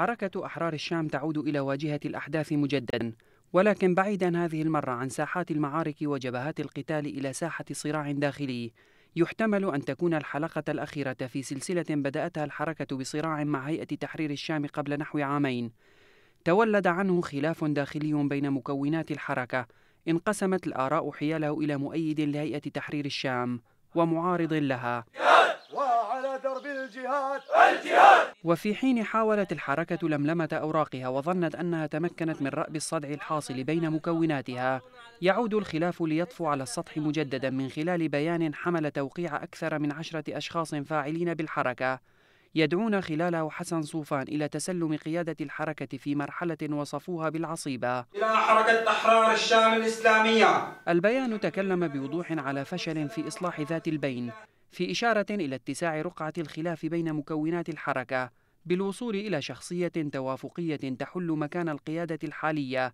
حركة أحرار الشام تعود إلى واجهة الأحداث مجددا ولكن بعيدا هذه المرة عن ساحات المعارك وجبهات القتال إلى ساحة صراع داخلي يحتمل أن تكون الحلقة الأخيرة في سلسلة بدأتها الحركة بصراع مع هيئة تحرير الشام قبل نحو عامين تولد عنه خلاف داخلي بين مكونات الحركة انقسمت الآراء حياله إلى مؤيد لهيئة تحرير الشام ومعارض لها وعلى درب الجهاد الجهاد وفي حين حاولت الحركة لملمة أوراقها وظنت أنها تمكنت من رأب الصدع الحاصل بين مكوناتها يعود الخلاف ليطفو على السطح مجددا من خلال بيان حمل توقيع أكثر من عشرة أشخاص فاعلين بالحركة يدعون خلاله حسن صوفان إلى تسلم قيادة الحركة في مرحلة وصفوها بالعصيبة إلى حركة أحرار الشام الإسلامية البيان تكلم بوضوح على فشل في إصلاح ذات البين في إشارة إلى اتساع رقعة الخلاف بين مكونات الحركة بالوصول إلى شخصية توافقية تحل مكان القيادة الحالية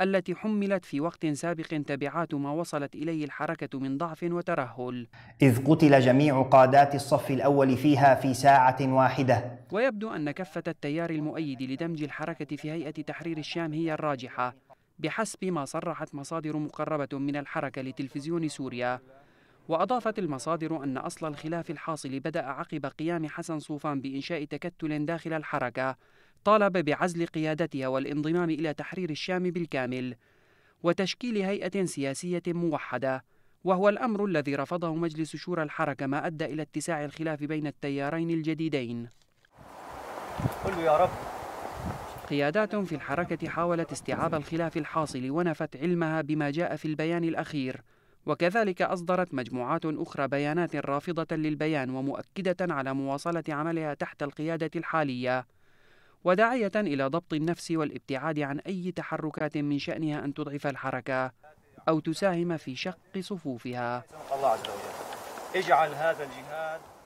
التي حملت في وقت سابق تبعات ما وصلت إليه الحركة من ضعف وترهل إذ قتل جميع قادات الصف الأول فيها في ساعة واحدة ويبدو أن كفة التيار المؤيد لدمج الحركة في هيئة تحرير الشام هي الراجحة بحسب ما صرحت مصادر مقربة من الحركة لتلفزيون سوريا وأضافت المصادر أن أصل الخلاف الحاصل بدأ عقب قيام حسن صوفان بإنشاء تكتل داخل الحركة طالب بعزل قيادتها والانضمام إلى تحرير الشام بالكامل وتشكيل هيئة سياسية موحدة وهو الأمر الذي رفضه مجلس شورى الحركة ما أدى إلى اتساع الخلاف بين التيارين الجديدين قل يا رب قيادات في الحركة حاولت استيعاب الخلاف الحاصل ونفت علمها بما جاء في البيان الأخير وكذلك أصدرت مجموعات أخرى بيانات رافضة للبيان ومؤكدة على مواصلة عملها تحت القيادة الحالية وداعية إلى ضبط النفس والابتعاد عن أي تحركات من شأنها أن تضعف الحركة أو تساهم في شق صفوفها الله عز وجل اجعل هذا الجهاد